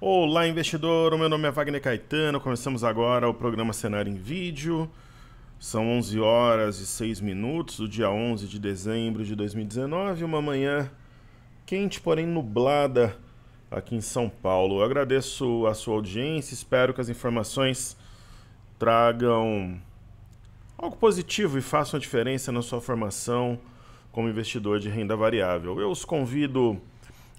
Olá, investidor. O meu nome é Wagner Caetano. Começamos agora o programa Cenário em Vídeo. São 11 horas e 6 minutos do dia 11 de dezembro de 2019, uma manhã quente, porém nublada aqui em São Paulo. Eu agradeço a sua audiência, espero que as informações tragam algo positivo e façam a diferença na sua formação como investidor de renda variável. Eu os convido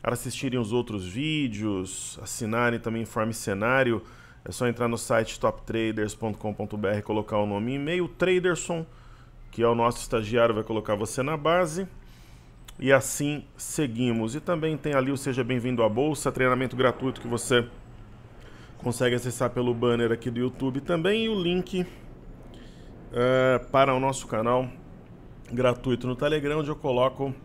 assistirem os outros vídeos, assinarem também Informe Cenário. É só entrar no site toptraders.com.br, colocar o nome e e-mail. Traderson, que é o nosso estagiário, vai colocar você na base. E assim seguimos. E também tem ali o Seja Bem-vindo à Bolsa, treinamento gratuito que você consegue acessar pelo banner aqui do YouTube também. E o link uh, para o nosso canal gratuito no Telegram, onde eu coloco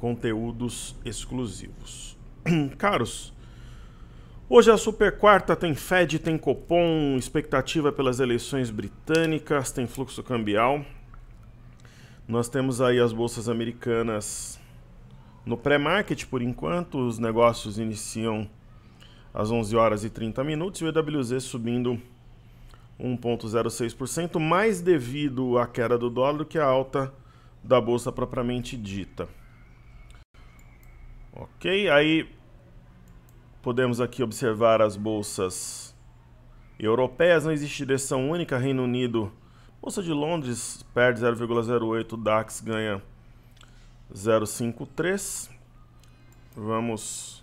conteúdos exclusivos. Caros, hoje a super quarta tem Fed, tem Copom, expectativa pelas eleições britânicas, tem fluxo cambial. Nós temos aí as bolsas americanas no pré-market por enquanto, os negócios iniciam às 11 horas e 30 minutos e o EWZ subindo 1,06%, mais devido à queda do dólar do que à alta da bolsa propriamente dita. Ok, aí podemos aqui observar as bolsas europeias. Não existe direção única, Reino Unido. Bolsa de Londres perde 0,08, DAX ganha 0,53. Vamos...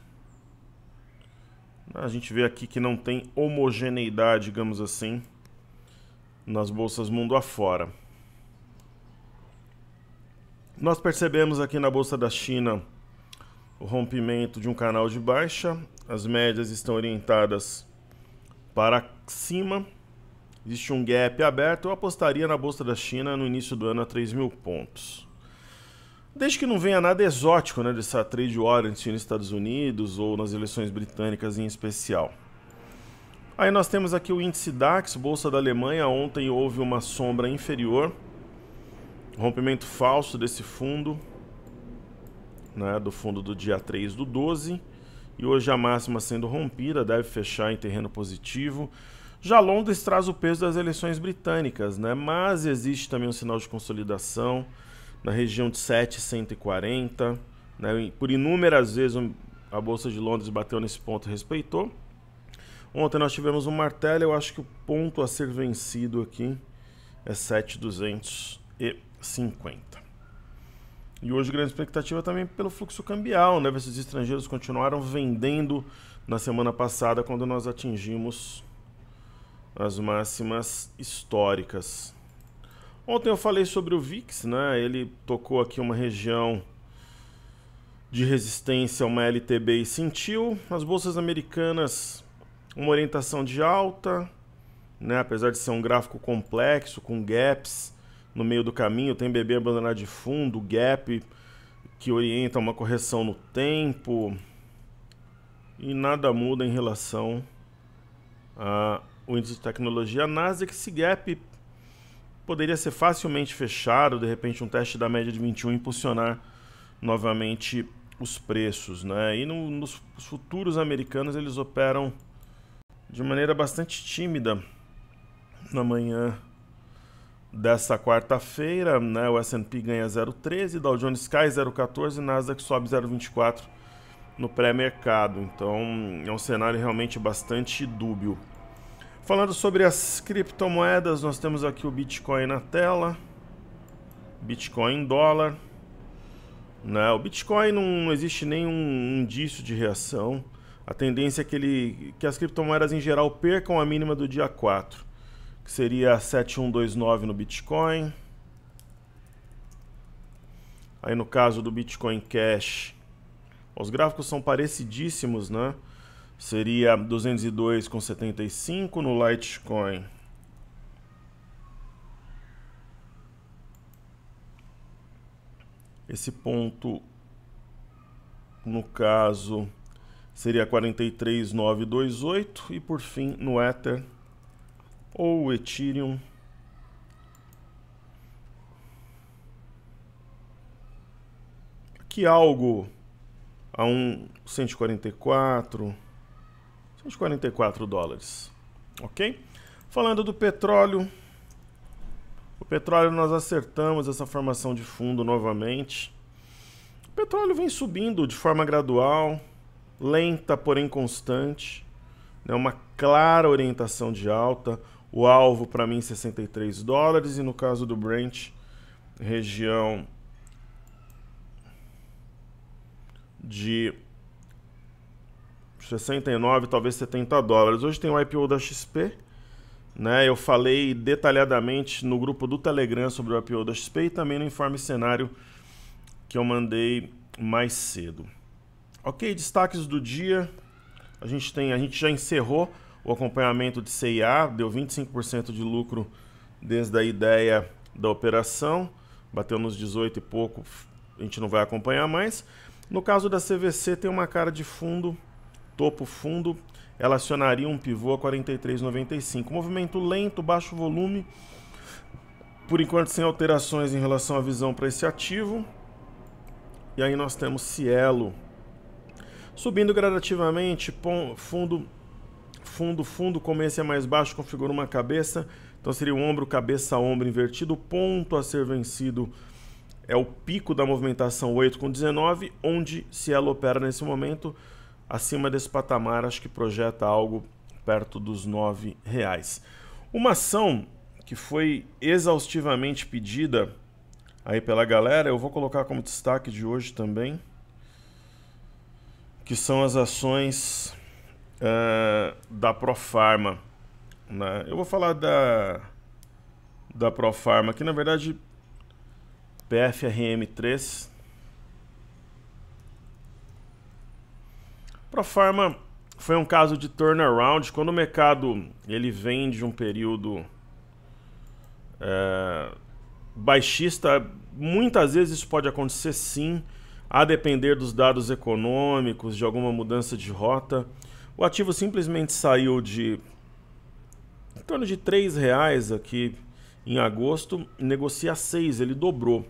A gente vê aqui que não tem homogeneidade, digamos assim, nas bolsas mundo afora. Nós percebemos aqui na Bolsa da China o rompimento de um canal de baixa, as médias estão orientadas para cima, existe um gap aberto. Eu apostaria na Bolsa da China no início do ano a 3 mil pontos. Desde que não venha nada exótico né, dessa trade war nos Estados Unidos ou nas eleições britânicas em especial. Aí nós temos aqui o índice DAX, Bolsa da Alemanha. Ontem houve uma sombra inferior, rompimento falso desse fundo né, do fundo do dia 3 do 12. E hoje a máxima sendo rompida deve fechar em terreno positivo. Já Londres traz o peso das eleições britânicas, né? mas existe também um sinal de consolidação na região de 7,140. Né? Por inúmeras vezes a Bolsa de Londres bateu nesse ponto e respeitou. Ontem nós tivemos um martelo, eu acho que o ponto a ser vencido aqui é 7,250. E hoje grande expectativa também pelo fluxo cambial, né? Ver estrangeiros continuaram vendendo na semana passada quando nós atingimos as máximas históricas. Ontem eu falei sobre o VIX, né? Ele tocou aqui uma região de resistência, uma LTB e sentiu. As bolsas americanas, uma orientação de alta, né? apesar de ser um gráfico complexo, com gaps no meio do caminho, tem bebê abandonado de fundo, gap que orienta uma correção no tempo e nada muda em relação ao índice de tecnologia NASA que esse gap poderia ser facilmente fechado, de repente um teste da média de 21 impulsionar novamente os preços, né? E no, nos futuros americanos eles operam de maneira bastante tímida na manhã dessa quarta-feira, né, o S&P ganha 0,13, Dow Jones cai 0,14 e Nasdaq sobe 0,24 no pré-mercado. Então, é um cenário realmente bastante dúbio. Falando sobre as criptomoedas, nós temos aqui o Bitcoin na tela. Bitcoin em dólar. Né? O Bitcoin não, não existe nenhum indício de reação. A tendência é que, ele, que as criptomoedas em geral percam a mínima do dia 4 que seria 7129 no Bitcoin. Aí no caso do Bitcoin Cash, os gráficos são parecidíssimos, né? Seria 202,75 no Litecoin. Esse ponto, no caso, seria 43,928 e por fim no Ether ou o Ethereum. Aqui algo a um 144, 144 dólares, ok? Falando do petróleo, o petróleo nós acertamos essa formação de fundo novamente. O petróleo vem subindo de forma gradual, lenta porém constante, né? uma clara orientação de alta, o alvo para mim 63 dólares e no caso do Brent, região de 69, talvez 70 dólares. Hoje tem o IPO da XP, né? Eu falei detalhadamente no grupo do Telegram sobre o IPO da XP e também no informe cenário que eu mandei mais cedo. OK, destaques do dia. A gente tem, a gente já encerrou o acompanhamento de CIA, deu 25% de lucro desde a ideia da operação, bateu nos 18 e pouco, a gente não vai acompanhar mais. No caso da CVC, tem uma cara de fundo, topo fundo, ela acionaria um pivô a 43,95. Movimento lento, baixo volume, por enquanto sem alterações em relação à visão para esse ativo. E aí nós temos Cielo subindo gradativamente, fundo fundo, fundo, começo é mais baixo, configura uma cabeça. Então seria o ombro, cabeça, ombro invertido. O ponto a ser vencido é o pico da movimentação 8 com 19, onde se ela opera nesse momento acima desse patamar, acho que projeta algo perto dos 9 reais. Uma ação que foi exaustivamente pedida aí pela galera, eu vou colocar como destaque de hoje também, que são as ações uh, da Profarma. Né? Eu vou falar da, da Profarma, que na verdade PFRM3. Profarma foi um caso de turnaround. Quando o mercado ele vem de um período é, baixista, muitas vezes isso pode acontecer sim, a depender dos dados econômicos, de alguma mudança de rota. O ativo simplesmente saiu de em torno de R$ reais aqui em agosto, negocia seis ele dobrou.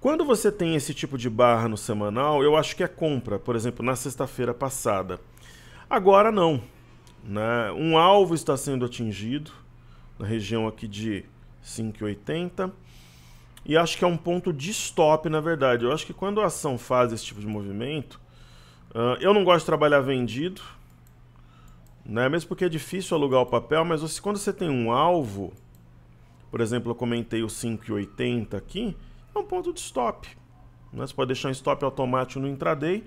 Quando você tem esse tipo de barra no semanal, eu acho que é compra, por exemplo, na sexta-feira passada. Agora não. Né? Um alvo está sendo atingido na região aqui de 5,80 e acho que é um ponto de stop, na verdade. Eu acho que quando a ação faz esse tipo de movimento, Uh, eu não gosto de trabalhar vendido, né? Mesmo porque é difícil alugar o papel, mas você, quando você tem um alvo, por exemplo, eu comentei o 5,80 aqui, é um ponto de stop. Né? Você pode deixar um stop automático no intraday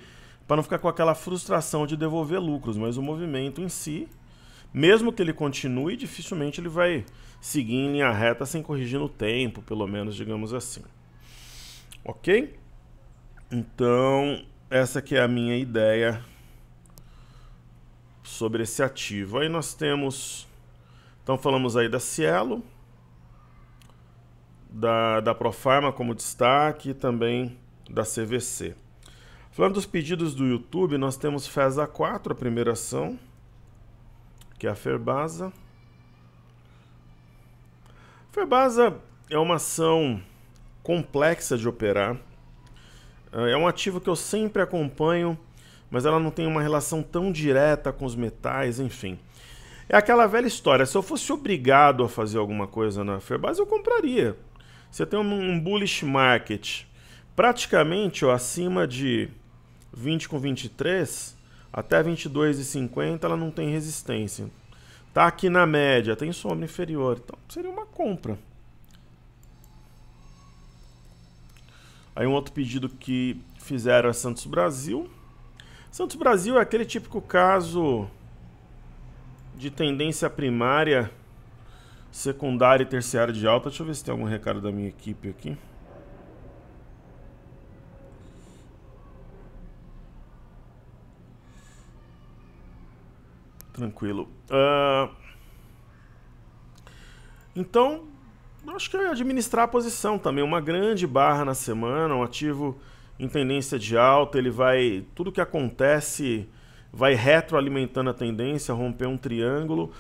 para não ficar com aquela frustração de devolver lucros, mas o movimento em si, mesmo que ele continue, dificilmente ele vai seguir em linha reta sem corrigir no tempo, pelo menos, digamos assim. Ok? Então, essa que é a minha ideia sobre esse ativo. Aí nós temos, então falamos aí da Cielo, da, da Profarma como destaque e também da CVC. Falando dos pedidos do YouTube, nós temos FESA 4, a primeira ação, que é a Ferbasa. Ferbasa é uma ação complexa de operar, é, é um ativo que eu sempre acompanho, mas ela não tem uma relação tão direta com os metais, enfim. É aquela velha história. Se eu fosse obrigado a fazer alguma coisa na Fairbase, eu compraria. Você tem um, bullish market praticamente ó, acima de 20 com 23 até 22,50 ela não tem resistência. Tá aqui na média, tem sombra inferior. Então seria uma compra. Aí um outro pedido que fizeram é Santos Brasil. Santos Brasil é aquele típico caso de tendência primária, secundária e terciária de alta. Deixa eu ver se tem algum recado da minha equipe aqui. Tranquilo. Uh... Então, acho que é administrar a posição também. Uma grande barra na semana, um ativo em tendência de alta, ele vai. Tudo que acontece vai retroalimentando a tendência, romper um triângulo.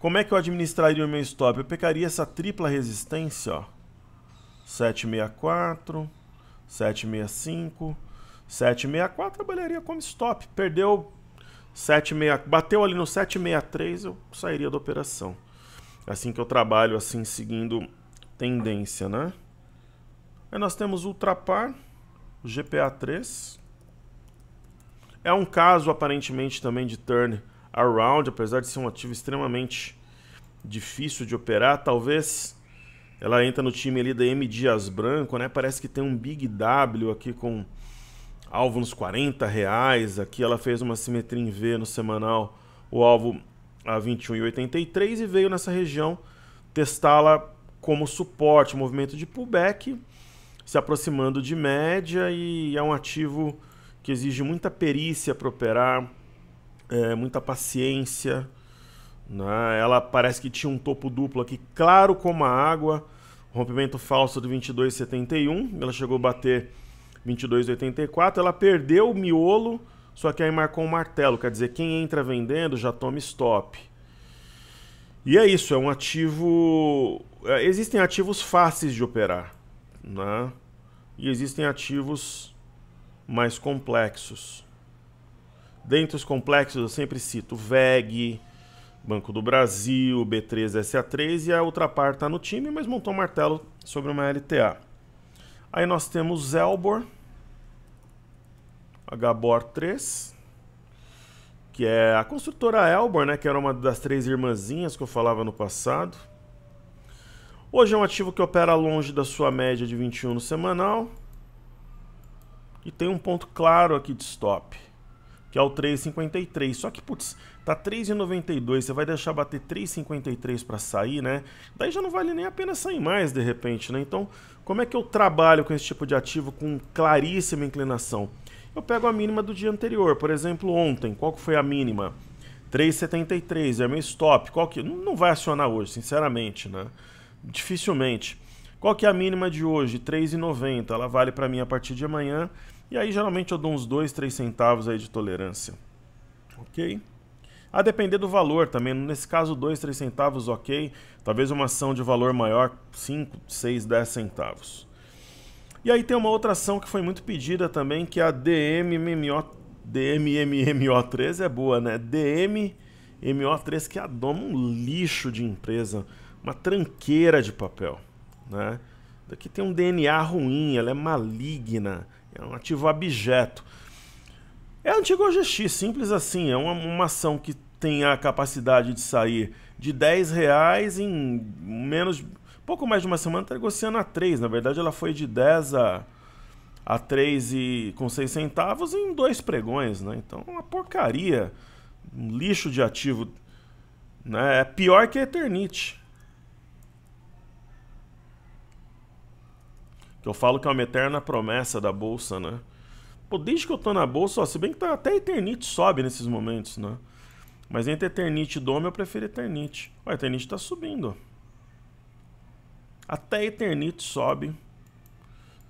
Como é que eu administraria o meu stop? Eu pegaria essa tripla resistência, ó. 764, 765, 764 trabalharia como stop. Perdeu 76, bateu ali no 763, eu sairia da operação. Assim que eu trabalho assim seguindo tendência, né? Aí nós temos Ultrapar, GPA3. É um caso aparentemente também de turn around, apesar de ser um ativo extremamente difícil de operar, talvez ela entra no time ali da M Dias Branco, né? Parece que tem um Big W aqui com alvo nos 40 reais. Aqui ela fez uma simetria em V no semanal, o alvo a 21,83 e veio nessa região testá-la como suporte, movimento de pullback, se aproximando de média e é um ativo que exige muita perícia para operar, é, muita paciência. Né? Ela parece que tinha um topo duplo aqui, claro como a água, rompimento falso do 22,71, ela chegou a bater 22,84, ela perdeu o miolo, só que aí marcou um martelo, quer dizer, quem entra vendendo já toma stop. E é isso, é um ativo é, existem ativos fáceis de operar, né? E existem ativos mais complexos. Dentre os complexos eu sempre cito VEG, Banco do Brasil, B3SA3 e a outra parte está no time, mas montou um martelo sobre uma LTA. Aí nós temos Elbor, HBOR 3, que é a construtora Elbor, né, que era uma das três irmãzinhas que eu falava no passado. Hoje é um ativo que opera longe da sua média de 21 no semanal. E tem um ponto claro aqui de stop, que é o 3,53. Só que, putz, tá 3,92, você vai deixar bater 3,53 para sair, né? Daí já não vale nem a pena sair mais, de repente, né? Então, como é que eu trabalho com esse tipo de ativo com claríssima inclinação? Eu pego a mínima do dia anterior, por exemplo, ontem. Qual que foi a mínima? 3,73, é meu stop. Qual que... Não vai acionar hoje, sinceramente, né? Dificilmente. Qual que é a mínima de hoje? 3,90. Ela vale para mim a partir de amanhã. E aí geralmente eu dou uns 2, 3 centavos aí de tolerância. OK? A depender do valor também. Nesse caso, 2, 3 centavos, OK. Talvez uma ação de valor maior, 5, 6, 10 centavos. E aí tem uma outra ação que foi muito pedida também, que é a DMMO DMMO3 é boa, né? DMMO3 que é a doma um lixo de empresa uma tranqueira de papel. Né? Daqui tem um DNA ruim, ela é maligna, é um ativo abjeto. É antigo OGX, simples assim, é uma, uma ação que tem a capacidade de sair de 10 reais em menos pouco mais de uma semana está negociando a 3. Na verdade, ela foi de 10 a, a 3 e, com 6 centavos em dois pregões. Né? Então, é uma porcaria. Um lixo de ativo. Né? É pior que a Eternite. Que eu falo que é uma eterna promessa da bolsa, né? Pô, desde que eu tô na bolsa, ó, se bem que tá, até Eternite sobe nesses momentos, né? Mas entre Eternite e Dome eu prefiro Eternite. Ó, Eternite tá subindo. Até Eternite sobe.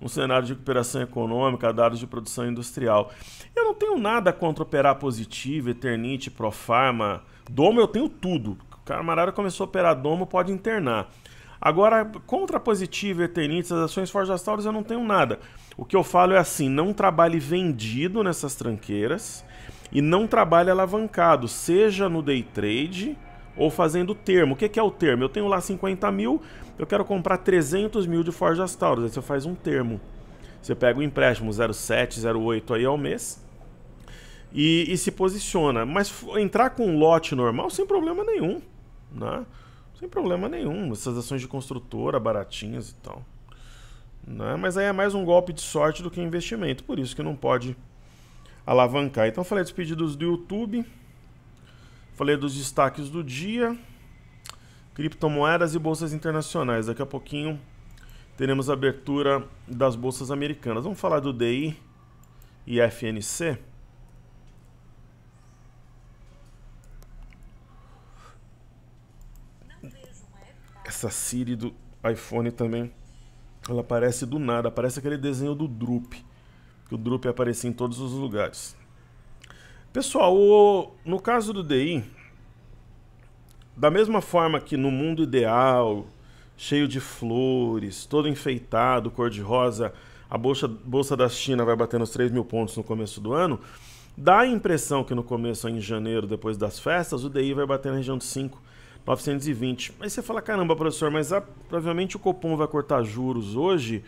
Um cenário de recuperação econômica, dados de produção industrial. Eu não tenho nada contra operar positivo, Eternite, Profarma. Domo eu tenho tudo. O Camarada começou a operar Domo, pode internar. Agora, contra positivo, eternites, as ações Forja Taurus, eu não tenho nada. O que eu falo é assim, não trabalhe vendido nessas tranqueiras e não trabalhe alavancado, seja no day trade ou fazendo termo. O que é o termo? Eu tenho lá 50 mil, eu quero comprar 300 mil de Forja Taurus, aí você faz um termo. Você pega o empréstimo 07, 08 aí ao mês e, e se posiciona. Mas entrar com um lote normal sem problema nenhum, né? Sem problema nenhum. Essas ações de construtora baratinhas e tal. Né? Mas aí é mais um golpe de sorte do que investimento. Por isso que não pode alavancar. Então falei dos pedidos do YouTube. Falei dos destaques do dia. Criptomoedas e bolsas internacionais. Daqui a pouquinho teremos a abertura das bolsas americanas. Vamos falar do DI e FNC? Essa Siri do iPhone também, ela aparece do nada, parece aquele desenho do Drup, que o Drup aparecia em todos os lugares. Pessoal, o, no caso do DI, da mesma forma que no mundo ideal, cheio de flores, todo enfeitado, cor-de-rosa, a bolsa, bolsa da China vai bater nos 3 mil pontos no começo do ano, dá a impressão que no começo, em janeiro, depois das festas, o DI vai bater na região de 5, 920. Aí você fala, caramba, professor, mas a, provavelmente o Copom vai cortar juros hoje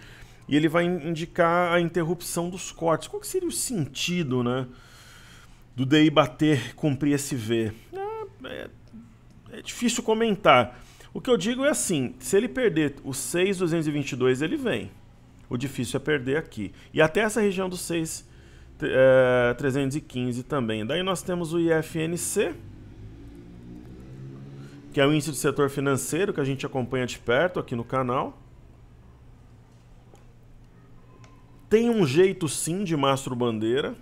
e ele vai indicar a interrupção dos cortes. Qual seria o sentido, né? Do DI bater, cumprir esse V? É, é, é difícil comentar. O que eu digo é assim, se ele perder o 6,222, ele vem. O difícil é perder aqui. E até essa região do 6315 é, também. Daí nós temos o IFNC, que é o índice do setor financeiro que a gente acompanha de perto aqui no canal. Tem um jeito sim de Mastro Bandeira,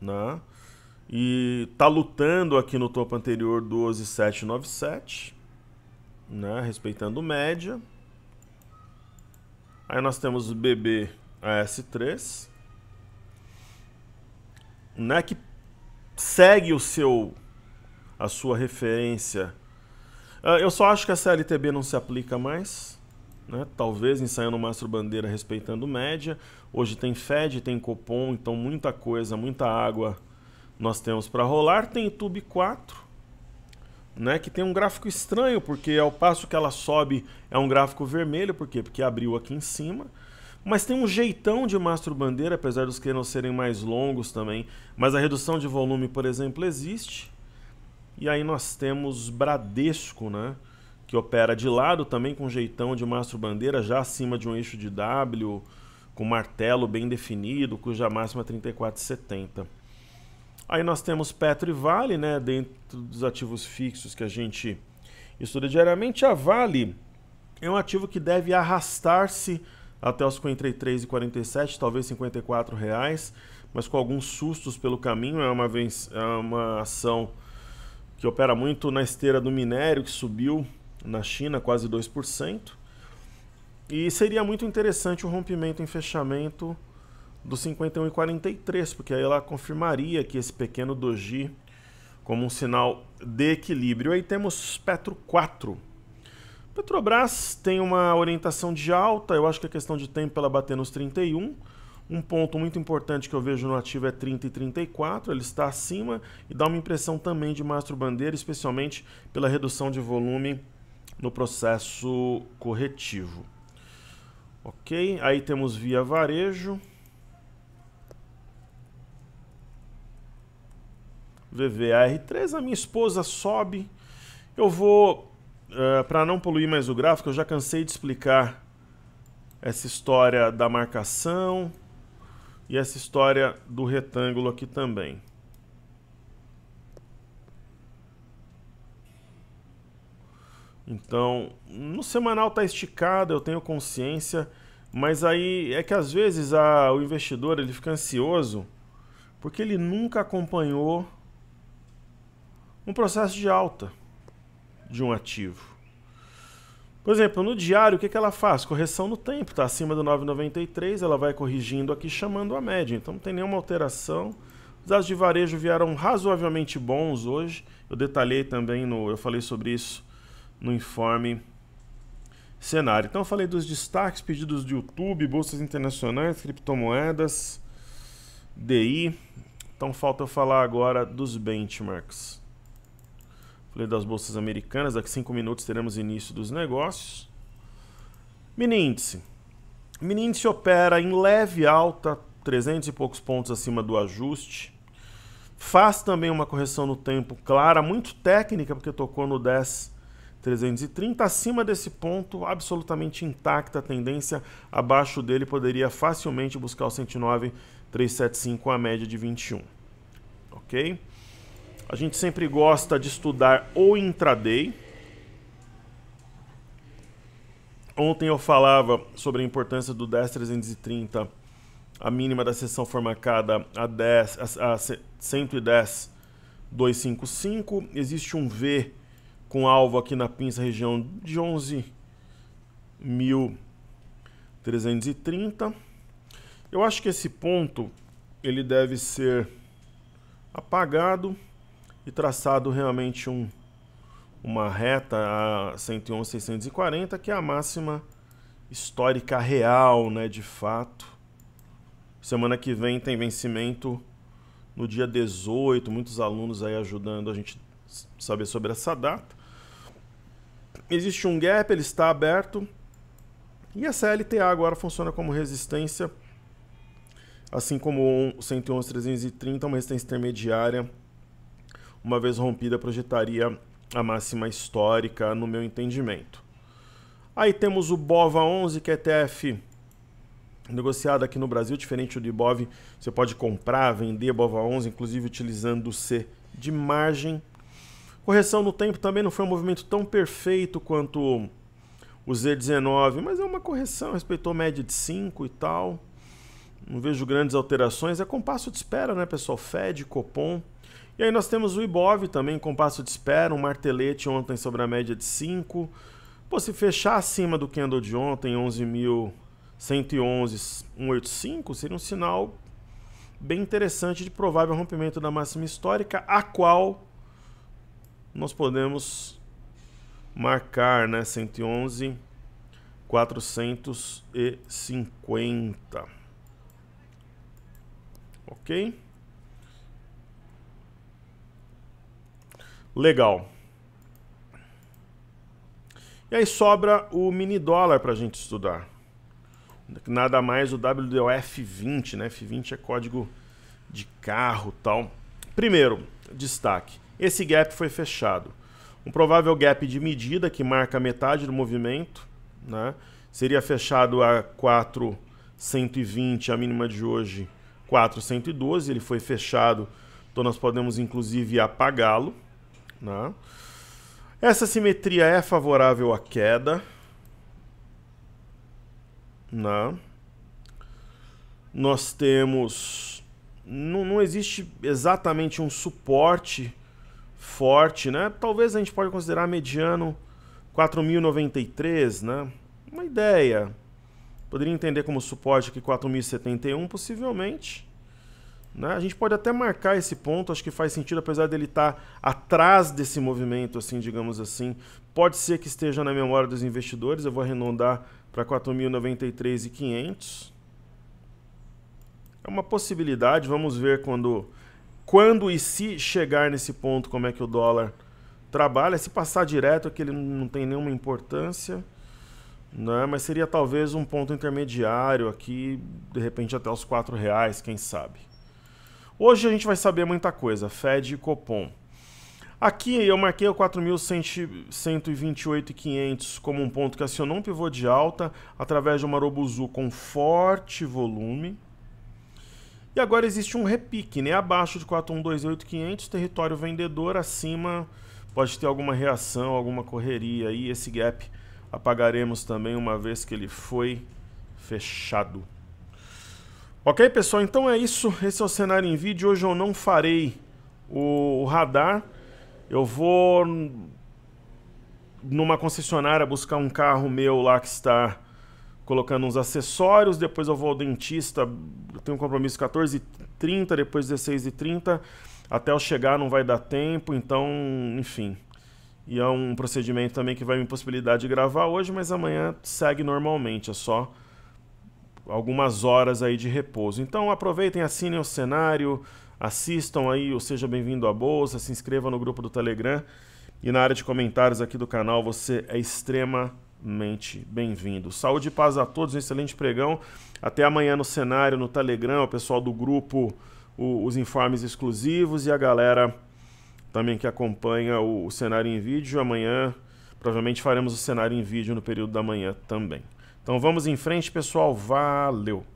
né? E tá lutando aqui no topo anterior 12797, né? Respeitando média. Aí nós temos o BB AS3, né, que segue o seu a sua referência ah, eu só acho que a CLTB não se aplica mais. Né? Talvez ensaiando o Mastro Bandeira respeitando média. Hoje tem Fed, tem Copom, então muita coisa, muita água nós temos para rolar. Tem Tube 4, né? que tem um gráfico estranho, porque ao passo que ela sobe é um gráfico vermelho. Por quê? Porque abriu aqui em cima. Mas tem um jeitão de Mastro Bandeira, apesar dos que não serem mais longos também. Mas a redução de volume, por exemplo, existe. E aí nós temos Bradesco, né? Que opera de lado também com jeitão de mastro bandeira, já acima de um eixo de W, com martelo bem definido, cuja máxima é 34,70. Aí nós temos Petro e Vale, né? Dentro dos ativos fixos que a gente estuda diariamente. A Vale é um ativo que deve arrastar-se até os 53,47, talvez 54 reais, mas com alguns sustos pelo caminho. É uma, vez, é uma ação que opera muito na esteira do minério, que subiu na China quase 2%. E seria muito interessante o rompimento em fechamento do 51,43, porque aí ela confirmaria que esse pequeno doji como um sinal de equilíbrio. Aí temos Petro 4. Petrobras tem uma orientação de alta, eu acho que a é questão de tempo ela bater nos 31. Um ponto muito importante que eu vejo no ativo é 30 e 34, ele está acima e dá uma impressão também de mastro bandeira, especialmente pela redução de volume no processo corretivo. Ok, aí temos via varejo. VVR3, a minha esposa sobe. Eu vou, uh, eh, para não poluir mais o gráfico, eu já cansei de explicar essa história da marcação, e essa história do retângulo aqui também. Então, no semanal está esticado, eu tenho consciência, mas aí é que às vezes a, o investidor ele fica ansioso porque ele nunca acompanhou um processo de alta de um ativo. Por exemplo, no diário, o que, que ela faz? Correção no tempo, está acima do 9,93, ela vai corrigindo aqui, chamando a média. Então não tem nenhuma alteração. Os dados de varejo vieram razoavelmente bons hoje. Eu detalhei também, no, eu falei sobre isso no informe cenário. Então eu falei dos destaques, pedidos do YouTube, bolsas internacionais, criptomoedas, DI. Então falta eu falar agora dos benchmarks. Falei das bolsas americanas, daqui 5 minutos teremos início dos negócios. Mini índice. Mini índice opera em leve alta, 300 e poucos pontos acima do ajuste. Faz também uma correção no tempo clara, muito técnica, porque tocou no 10 330 acima desse ponto, absolutamente intacta a tendência, abaixo dele poderia facilmente buscar o 109.375 a média de 21. OK? A gente sempre gosta de estudar ou intraday. Ontem eu falava sobre a importância do 10.330, a mínima da sessão foi marcada a, 10, a, a 110 255. Existe um V com alvo aqui na pinça região de 11.330. Eu acho que esse ponto ele deve ser apagado e traçado realmente um, uma reta a 111.640, que é a máxima histórica real, né, de fato. Semana que vem tem vencimento no dia 18, muitos alunos aí ajudando a gente saber sobre essa data. Existe um gap, ele está aberto. E a LTA agora funciona como resistência, assim como o 111.330, uma resistência intermediária uma vez rompida, projetaria a máxima histórica, no meu entendimento. Aí temos o BOVA 11, que é ETF negociado aqui no Brasil, diferente do IBOV, você pode comprar, vender BOVA 11, inclusive utilizando o C de margem. Correção no tempo também não foi um movimento tão perfeito quanto o Z19, mas é uma correção, respeitou média de 5 e tal. Não vejo grandes alterações. É compasso de espera, né, pessoal? Fed, Copom. E aí nós temos o Ibov também com passo de espera, um martelete ontem sobre a média de 5. Pô, se fechar acima do candle de ontem, 11.111,185, seria um sinal bem interessante de provável rompimento da máxima histórica, a qual nós podemos marcar, né, 111 450. OK? Legal. E aí sobra o mini dólar para a gente estudar. Nada mais o WDOF20, né? F20 é código de carro tal. Primeiro, destaque: esse gap foi fechado. Um provável gap de medida que marca metade do movimento, né? Seria fechado a 4,120, a mínima de hoje 4,112. Ele foi fechado, então nós podemos inclusive apagá-lo. Né? Essa simetria é favorável à queda. Né? Nós temos. Não, não existe exatamente um suporte forte, né? Talvez a gente pode considerar mediano 4093, né? Uma ideia. Poderia entender como suporte aqui 4071, possivelmente. Né? A gente pode até marcar esse ponto, acho que faz sentido, apesar dele estar tá atrás desse movimento, assim, digamos assim. Pode ser que esteja na memória dos investidores, eu vou arredondar para 4.093.500. É uma possibilidade, vamos ver quando, quando e se chegar nesse ponto, como é que o dólar trabalha. Se passar direto, que ele não tem nenhuma importância. Né? Mas seria talvez um ponto intermediário aqui, de repente até os R$ reais, quem sabe. Hoje a gente vai saber muita coisa, Fed e Copom. Aqui eu marquei o 4.128.500 como um ponto que acionou um pivô de alta através de uma Robuzu com forte volume. E agora existe um repique, né? Abaixo de 4.128.500, território vendedor, acima pode ter alguma reação, alguma correria aí. Esse gap apagaremos também uma vez que ele foi fechado. Ok, pessoal, então é isso. Esse é o cenário em vídeo. Hoje eu não farei o radar. Eu vou numa concessionária buscar um carro meu lá que está colocando uns acessórios. Depois eu vou ao dentista. Eu tenho um compromisso 14h30, depois 16h30. Até eu chegar não vai dar tempo, então, enfim. E é um procedimento também que vai me possibilidade de gravar hoje, mas amanhã segue normalmente. É só algumas horas aí de repouso. Então aproveitem, assinem o cenário, assistam aí ou Seja Bem-vindo à Bolsa, se inscreva no grupo do Telegram e na área de comentários aqui do canal você é extremamente bem-vindo. Saúde e paz a todos, um excelente pregão. Até amanhã no cenário, no Telegram, o pessoal do grupo, o, os informes exclusivos e a galera também que acompanha o, o cenário em vídeo. Amanhã provavelmente faremos o cenário em vídeo no período da manhã também. Então vamos em frente, pessoal. Valeu!